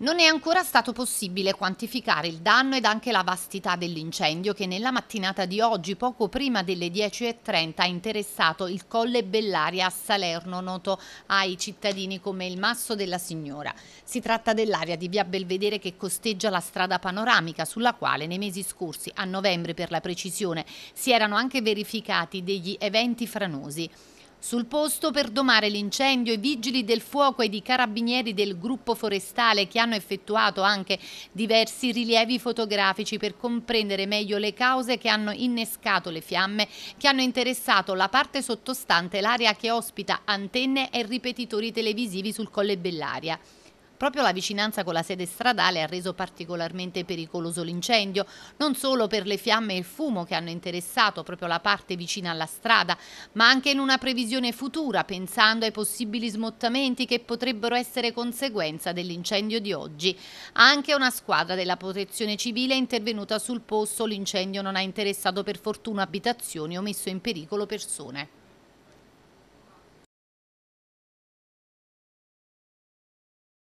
Non è ancora stato possibile quantificare il danno ed anche la vastità dell'incendio che nella mattinata di oggi, poco prima delle 10.30, ha interessato il Colle Bellaria a Salerno, noto ai cittadini come il Masso della Signora. Si tratta dell'area di via Belvedere che costeggia la strada panoramica, sulla quale nei mesi scorsi, a novembre per la precisione, si erano anche verificati degli eventi franosi. Sul posto per domare l'incendio i vigili del fuoco ed i carabinieri del gruppo forestale che hanno effettuato anche diversi rilievi fotografici per comprendere meglio le cause che hanno innescato le fiamme che hanno interessato la parte sottostante l'area che ospita antenne e ripetitori televisivi sul Colle Bellaria. Proprio la vicinanza con la sede stradale ha reso particolarmente pericoloso l'incendio, non solo per le fiamme e il fumo che hanno interessato proprio la parte vicina alla strada, ma anche in una previsione futura, pensando ai possibili smottamenti che potrebbero essere conseguenza dell'incendio di oggi. Anche una squadra della protezione civile è intervenuta sul posto, l'incendio non ha interessato per fortuna abitazioni o messo in pericolo persone.